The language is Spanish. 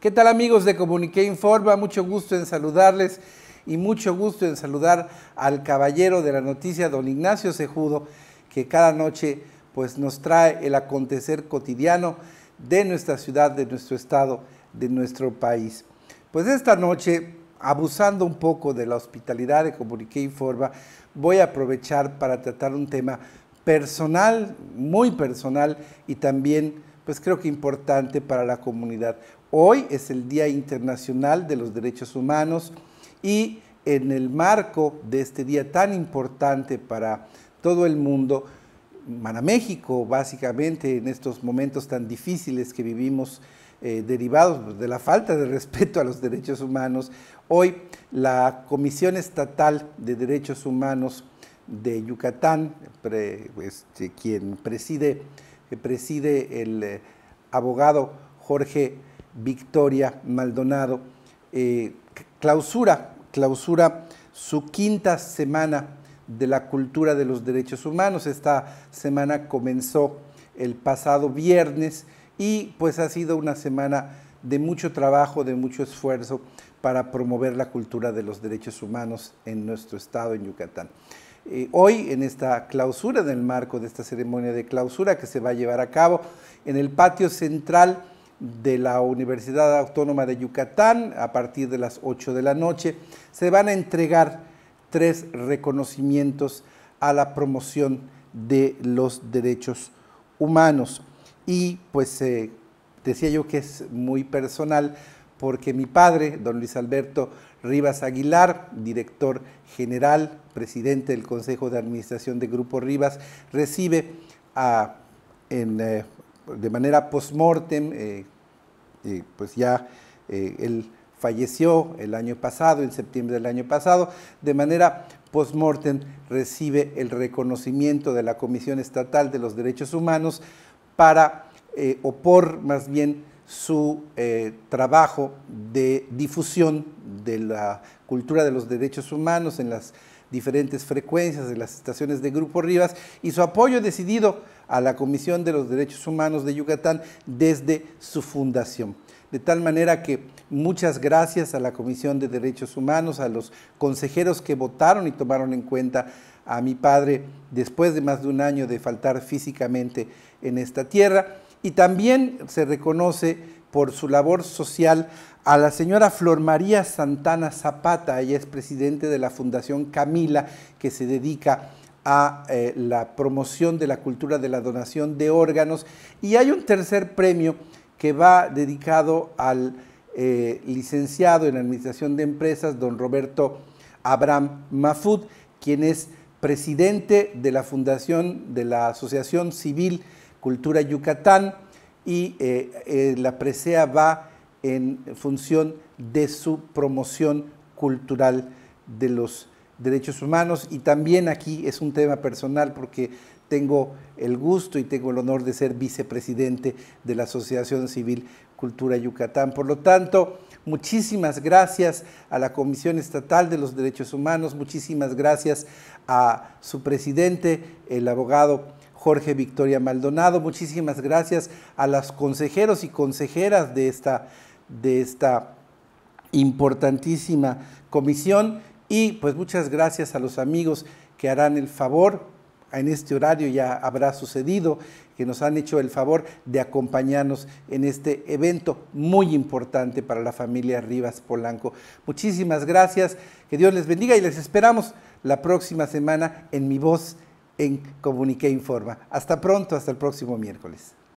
¿Qué tal amigos de Comunique Informa? Mucho gusto en saludarles y mucho gusto en saludar al caballero de la noticia, don Ignacio Cejudo, que cada noche pues, nos trae el acontecer cotidiano de nuestra ciudad, de nuestro estado, de nuestro país. Pues esta noche, abusando un poco de la hospitalidad de Comunique Informa, voy a aprovechar para tratar un tema personal, muy personal y también pues creo que importante para la comunidad. Hoy es el Día Internacional de los Derechos Humanos y en el marco de este día tan importante para todo el mundo, para México básicamente en estos momentos tan difíciles que vivimos eh, derivados de la falta de respeto a los derechos humanos, hoy la Comisión Estatal de Derechos Humanos de Yucatán, pues, quien preside, preside el eh, abogado Jorge Victoria Maldonado. Eh, clausura, clausura su quinta semana de la cultura de los derechos humanos. Esta semana comenzó el pasado viernes y pues ha sido una semana de mucho trabajo, de mucho esfuerzo para promover la cultura de los derechos humanos en nuestro estado, en Yucatán. Eh, hoy, en esta clausura, en el marco de esta ceremonia de clausura que se va a llevar a cabo en el patio central, de la Universidad Autónoma de Yucatán a partir de las 8 de la noche. Se van a entregar tres reconocimientos a la promoción de los derechos humanos. Y pues eh, decía yo que es muy personal porque mi padre, don Luis Alberto Rivas Aguilar, director general, presidente del Consejo de Administración de Grupo Rivas, recibe a, en, eh, de manera post-mortem, eh, eh, pues ya eh, él falleció el año pasado, en septiembre del año pasado, de manera post-mortem recibe el reconocimiento de la Comisión Estatal de los Derechos Humanos para, o por más bien, su trabajo de difusión de la cultura de los derechos humanos en las diferentes frecuencias de las estaciones de Grupo Rivas y su apoyo decidido a la Comisión de los Derechos Humanos de Yucatán desde su fundación. De tal manera que muchas gracias a la Comisión de Derechos Humanos, a los consejeros que votaron y tomaron en cuenta a mi padre después de más de un año de faltar físicamente en esta tierra. Y también se reconoce por su labor social a la señora Flor María Santana Zapata, ella es presidente de la Fundación Camila, que se dedica a eh, la promoción de la cultura de la donación de órganos. Y hay un tercer premio que va dedicado al eh, licenciado en Administración de Empresas, don Roberto Abraham Mafud, quien es presidente de la Fundación de la Asociación Civil Cultura Yucatán y eh, eh, la presea va en función de su promoción cultural de los derechos humanos y también aquí es un tema personal porque tengo el gusto y tengo el honor de ser vicepresidente de la Asociación Civil Cultura Yucatán. Por lo tanto, muchísimas gracias a la Comisión Estatal de los Derechos Humanos, muchísimas gracias a su presidente, el abogado Jorge Victoria Maldonado. Muchísimas gracias a los consejeros y consejeras de esta, de esta importantísima comisión y pues muchas gracias a los amigos que harán el favor en este horario ya habrá sucedido, que nos han hecho el favor de acompañarnos en este evento muy importante para la familia Rivas Polanco. Muchísimas gracias, que Dios les bendiga y les esperamos la próxima semana en Mi Voz en Comunique Informa. Hasta pronto, hasta el próximo miércoles.